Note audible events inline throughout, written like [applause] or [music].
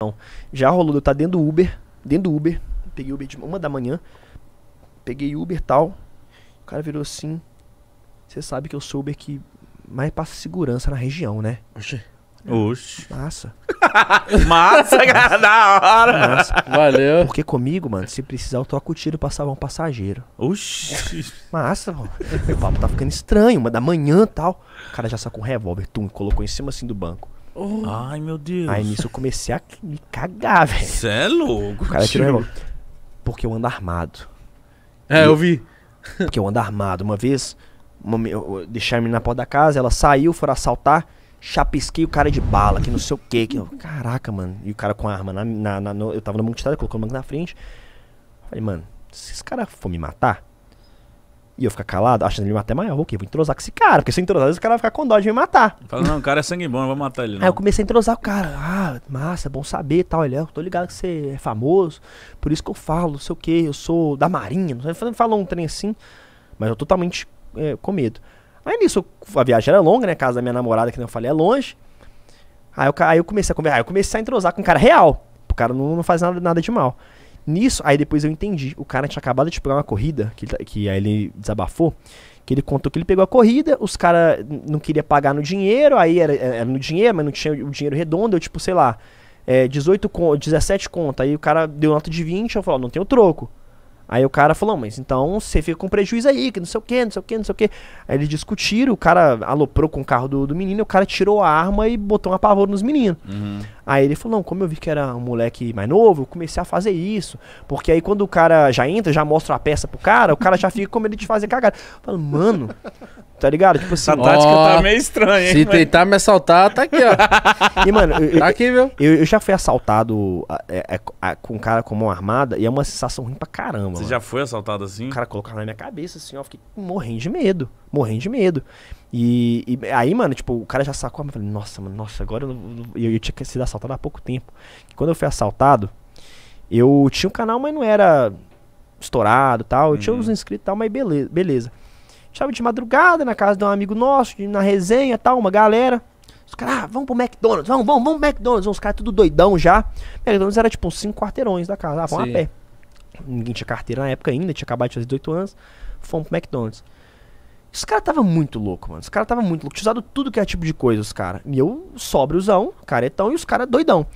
Então, já rolou eu tá dentro do Uber, dentro do Uber, peguei Uber de uma da manhã, peguei Uber tal, o cara virou assim, você sabe que eu sou Uber que mais passa segurança na região, né? Oxi. É. Oxi. [laughs] Massa. massa, cara, da hora. Massa. Valeu. Porque comigo, mano, se precisar, eu toco o tiro pra salvar um passageiro. Oxi. Massa, mano. Meu papo tá ficando estranho, uma da manhã e tal. O cara já sacou um revólver, tum, colocou em cima assim do banco. Oh. Ai, meu Deus. Aí nisso eu comecei a me cagar, velho. Você é louco, O cara tio. tirou Porque eu ando armado. É, e... eu vi. Porque eu ando armado. Uma vez, uma, deixei a menina na porta da casa, ela saiu, foram assaltar, chapisquei o cara de bala, que não sei o quê. Que, eu, caraca, mano. E o cara com a arma na, na, na no, Eu tava na multistrada, colocou o banco na frente. Falei, mano, se esse cara for me matar, e eu ficar calado, achando ele até maior. Ok, vou entrosar com esse cara. Porque se eu entrosar, esse cara vai ficar com dó de me matar. Fala, não, o cara é sangue bom, eu vou matar ele. Não. Aí eu comecei a entrosar com o cara. Ah, massa, é bom saber tal. Ele, é, eu tô ligado que você é famoso, por isso que eu falo, não sei o que, eu sou da marinha. Não sei, falou um trem assim, mas eu totalmente é, com medo. Aí nisso, a viagem era longa, né? Casa da minha namorada, que nem eu falei, é longe. Aí eu, aí eu comecei a conversar, eu comecei a entrosar com um cara real. O cara não, não faz nada, nada de mal. Nisso, aí depois eu entendi. O cara tinha acabado de pegar uma corrida, que, tá, que aí ele desabafou. Que ele contou que ele pegou a corrida, os caras não queria pagar no dinheiro, aí era, era, no dinheiro, mas não tinha o dinheiro redondo, eu tipo, sei lá, é, 18 con 17 conta. Aí o cara deu nota de 20, eu falo, não tem o troco. Aí o cara falou, mas então você fica com prejuízo aí, que não sei o que, não sei o que, não sei o que. Aí eles discutiram, o cara aloprou com o carro do, do menino, o cara tirou a arma e botou um apavoro nos meninos. Uhum. Aí ele falou: Não, como eu vi que era um moleque mais novo, eu comecei a fazer isso. Porque aí quando o cara já entra, já mostra a peça pro cara, o cara já fica com medo de fazer cagada. Eu falo, mano. Tá ligado? Tipo assim. Essa tática ó, tá meio estranha, hein? Se mano? tentar me assaltar, tá aqui, ó. [laughs] E, mano, eu, tá aqui, viu? Eu, eu já fui assaltado é, é, com um cara com mão armada e é uma sensação ruim pra caramba. Você mano. já foi assaltado assim? O cara colocar na minha cabeça assim, ó. Fiquei morrendo de medo. Morrendo de medo. E, e, aí, mano, tipo, o cara já sacou Eu falei, nossa, mano, nossa, agora eu, eu, eu, tinha sido assaltado há pouco tempo. quando eu fui assaltado, eu tinha um canal, mas não era estourado tal. Eu uhum. tinha uns inscritos e tal, mas beleza. beleza. de madrugada na casa de um amigo nosso, na resenha tal, uma galera. Os caras, ah, vamos pro McDonald's, vamos, vamos, vamos pro McDonald's. Os caras tudo doidão já. McDonald's era tipo uns cinco quarteirões da casa, ah, vamos Sim. a pé. Ninguém tinha carteira na época ainda, tinha acabado de fazer 18 anos. Fomos pro McDonald's. Os caras tava muito louco, mano. Os caras tava muito louco. Tinha usado tudo que é tipo de coisa, os cara, E eu sóbriozão, caretão, e os caras doidão.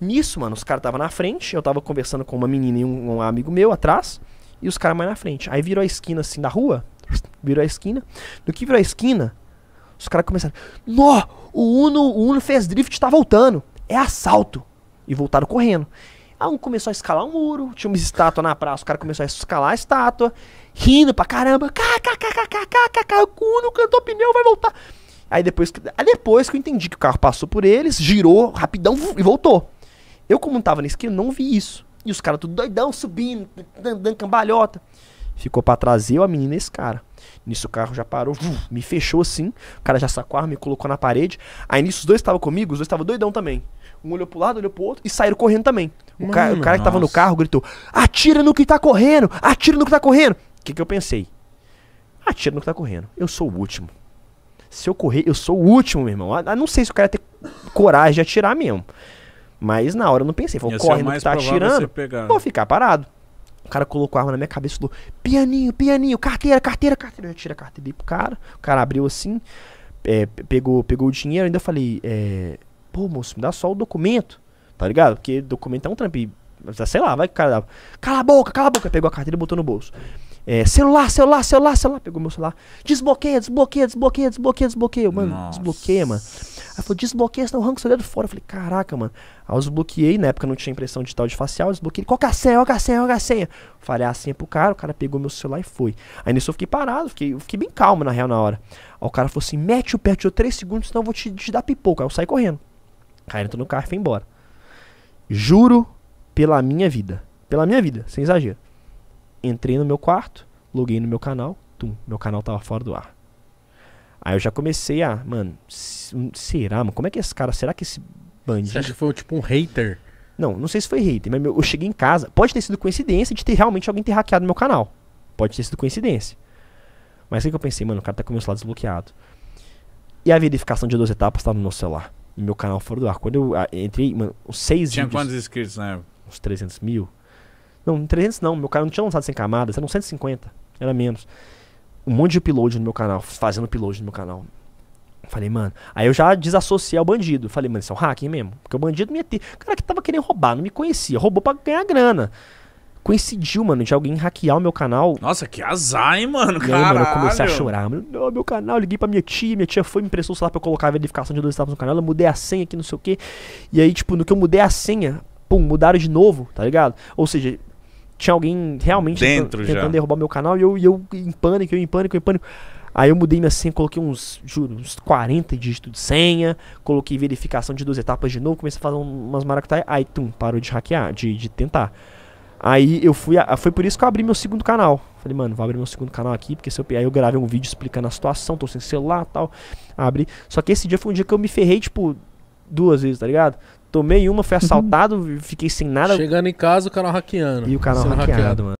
Nisso, mano, os caras tava na frente, eu tava conversando com uma menina e um, um amigo meu atrás, e os caras mais na frente. Aí virou a esquina assim da rua, virou a esquina. do que virou a esquina, os caras começaram. Nó! O Uno, o Uno fez drift, tá voltando. É assalto. E voltaram correndo. Ah, um começou a escalar um muro, tinha uma estátua na praça, o cara começou a escalar a estátua, rindo pra caramba, kkkkkkkk, o Cuno cantou pneu, vai voltar. Aí depois, que, aí depois que eu entendi que o carro passou por eles, girou rapidão e voltou. Eu, como não tava na esquina, não vi isso. E os caras tudo doidão, subindo, dando cambalhota ficou para trás eu, a menina e esse cara. Nisso o carro já parou, me fechou assim, o cara já sacou a arma, me colocou na parede. Aí nisso os dois estavam comigo, os dois estavam doidão também. Um olhou pro lado, olhou pro outro e saíram correndo também. O, Mano, ca o cara nossa. que tava no carro gritou: Atira no que tá correndo! Atira no que tá correndo! O que, que eu pensei? Atira no que tá correndo. Eu sou o último. Se eu correr, eu sou o último, meu irmão. Eu não sei se o cara tem coragem de atirar mesmo. Mas na hora eu não pensei. Falei, corre no que tá atirando. Vou ficar parado. O cara colocou a arma na minha cabeça e falou: pianinho, pianinho, carteira, carteira, carteira. Eu tirei a carteira dei pro cara. O cara abriu assim, é, pegou, pegou o dinheiro. Ainda falei: é, pô, moço, me dá só o documento, tá ligado? Porque documento é um trampi. Sei lá, vai que o cara dava. Cala a boca, cala a boca. Pegou a carteira e botou no bolso. É, celular, celular, celular, celular. Pegou meu celular. Desbloqueia, desbloqueia, desbloqueia, desbloqueia, desbloqueia. Mano, Nossa. desbloqueia, mano. Ela falou, desbloqueia, senão eu arranco seu dedo fora. Eu falei, caraca, mano. Aí eu desbloqueei, na época não tinha impressão digital de facial, eu desbloqueei. Qual que é a senha? Qual é a senha? Qual é a senha? Falei ah, a senha é pro cara, o cara pegou meu celular e foi. Aí nisso eu fiquei parado, fiquei, eu fiquei bem calmo na real na hora. Aí o cara falou assim, mete o pé, tirou 3 segundos, senão eu vou te, te dar pipoca. Aí eu saí correndo. Aí entrou no carro e foi embora. Juro pela minha vida. Pela minha vida, sem exagero. Entrei no meu quarto, loguei no meu canal, tum, meu canal tava fora do ar. Aí eu já comecei a, mano, hum, será, mano? Como é que é esse cara, será que esse bandido. Você acha que foi tipo um hater? Não, não sei se foi hater, mas meu, eu cheguei em casa. Pode ter sido coincidência de ter realmente alguém ter hackeado meu canal. Pode ter sido coincidência. Mas o que eu pensei, mano, o cara tá com meu celular desbloqueado. E a verificação de duas etapas tá no meu celular. meu canal fora do ar. Quando eu a, ah, entrei, mano, os seis Tinha vídeos, quantos inscritos na né? Uns 300 mil. Não, 300 não. Meu canal não tinha lançado sem camadas, eram 150. Era menos um monte de upload no meu canal, fazendo upload no meu canal. Falei, mano. Aí eu já desassociei ao bandido. Falei, mano, isso é um hacking mesmo. Porque o bandido me ter. cara que tava querendo roubar, não me conhecia. Roubou pra ganhar grana. Coincidiu, mano, de alguém hackear o meu canal. Nossa, que azar, hein, mano? Aí, mano, eu comecei a chorar. Mano, não, meu canal, liguei pra minha tia. Minha tia foi, me prestou o celular pra eu colocar a verificação de dois estados no canal. Eu mudei a senha aqui, não sei o quê. E aí, tipo, no que eu mudei a senha, pum, mudaram de novo, tá ligado? Ou seja, tinha alguém realmente Dentro tentando derrubar meu canal e eu, eu em pânico, eu em pânico, eu em pânico. Aí eu mudei minha senha, coloquei uns, juro, uns 40 dígitos de senha, coloquei verificação de duas etapas de novo, comecei a fazer umas maracutaias, aí tum, parou de hackear, de, de tentar. Aí eu fui, a, foi por isso que eu abri meu segundo canal. Falei, mano, vou abrir meu segundo canal aqui, porque se eu aí eu gravei um vídeo explicando a situação, tô sem celular, tal. Abri. Só que esse dia foi um dia que eu me ferrei, tipo, duas vezes, tá ligado? Tomei uma, fui uhum. assaltado, fiquei sem nada. Chegando em casa, o canal hackeando. E o canal hackeado, hackeado, mano.